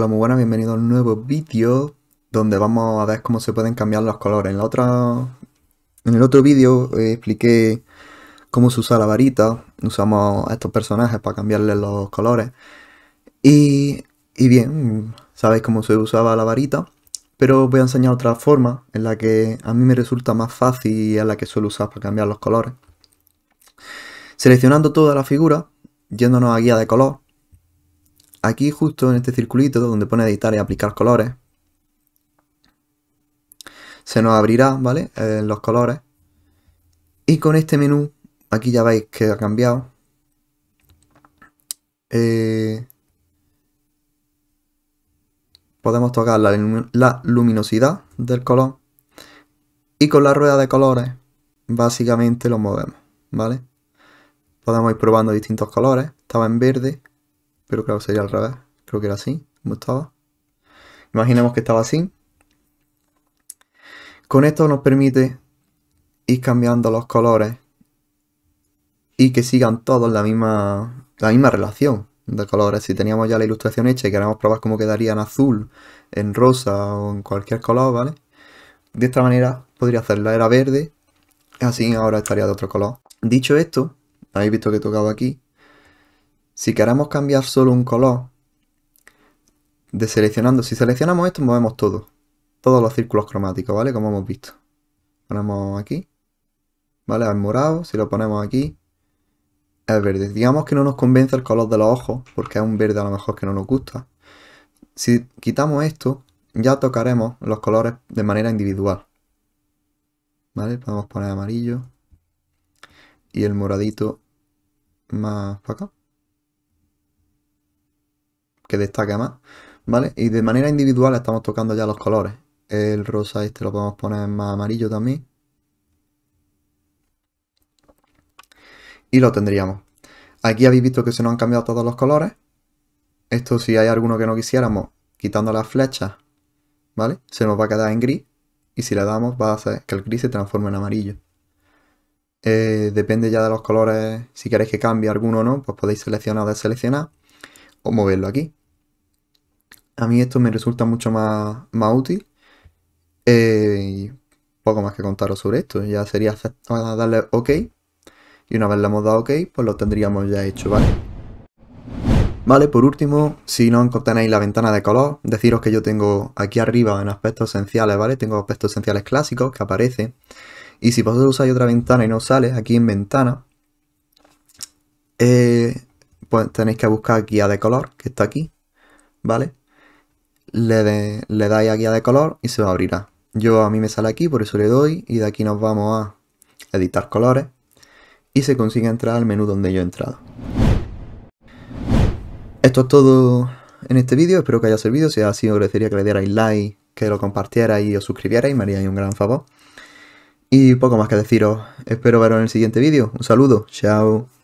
Hola muy buenas, bienvenidos a un nuevo vídeo donde vamos a ver cómo se pueden cambiar los colores. En, la otra, en el otro vídeo eh, expliqué cómo se usa la varita, usamos a estos personajes para cambiarles los colores. Y, bien, sabéis cómo se usaba la varita, pero os voy a enseñar otra forma en la que a mí me resulta más fácil y es la que suelo usar para cambiar los colores. Seleccionando toda la figura, yéndonos a guía de color, aquí justo en este circulito donde pone editar y aplicar colores, se nos abrirá, ¿vale? Eh, los colores. Y con este menú, aquí ya veis que ha cambiado. Eh, podemos tocar la, la, luminosidad del color. Y con la rueda de colores, básicamente lo movemos, ¿vale? Podemos ir probando distintos colores. Estaba en verde, pero claro, sería al revés. Creo que era así, como estaba. Imaginemos que estaba así. Con esto nos permite ir cambiando los colores y que sigan todos la misma, la misma relación de colores. Si teníamos ya la ilustración hecha y queríamos probar cómo quedaría en azul, en rosa o en cualquier color, ¿vale? De esta manera podría hacerla, era verde, así ahora estaría de otro color. Dicho esto, habéis visto que he tocado aquí, si queremos cambiar solo un color, deseleccionando, si seleccionamos esto, movemos todo. Todos los círculos cromáticos, ¿vale? Como hemos visto. Ponemos aquí. ¿Vale? Al morado, si lo ponemos aquí, es verde. Digamos que no nos convence el color de los ojos, porque es un verde a lo mejor que no nos gusta. Si quitamos esto, ya tocaremos los colores de manera individual. ¿Vale? Podemos poner amarillo y el moradito más para acá que destaque más, ¿vale? Y de manera individual estamos tocando ya los colores. El rosa este lo podemos poner más amarillo también. Y lo tendríamos. Aquí habéis visto que se nos han cambiado todos los colores. Esto si hay alguno que no quisiéramos, quitando las flechas, ¿vale? Se nos va a quedar en gris. Y si le damos va a hacer que el gris se transforme en amarillo. Eh, depende ya de los colores, si queréis que cambie alguno o no, pues podéis seleccionar o deseleccionar o moverlo aquí a mí esto me resulta mucho más, útil. Eh, poco más que contaros sobre esto. Ya sería darle OK. Y una vez le hemos dado OK, pues lo tendríamos ya hecho, ¿vale? Vale, por último, si no tenéis la ventana de color, deciros que yo tengo aquí arriba en aspectos esenciales, ¿vale? Tengo aspectos esenciales clásicos que aparece. Y si vosotros usáis otra ventana y no sale, aquí en ventana, eh, pues tenéis que buscar guía de color, que está aquí, ¿vale? le, le dais a guía de color y se a abrirá. Yo a mí me sale aquí, por eso le doy y de aquí nos vamos a editar colores y se consigue entrar al menú donde yo he entrado. Esto es todo en este vídeo, espero que haya servido, si ha sido agradecería que le dierais like, que lo compartierais y os suscribierais, me haría un gran favor. Y poco más que deciros, espero veros en el siguiente vídeo, un saludo, chao.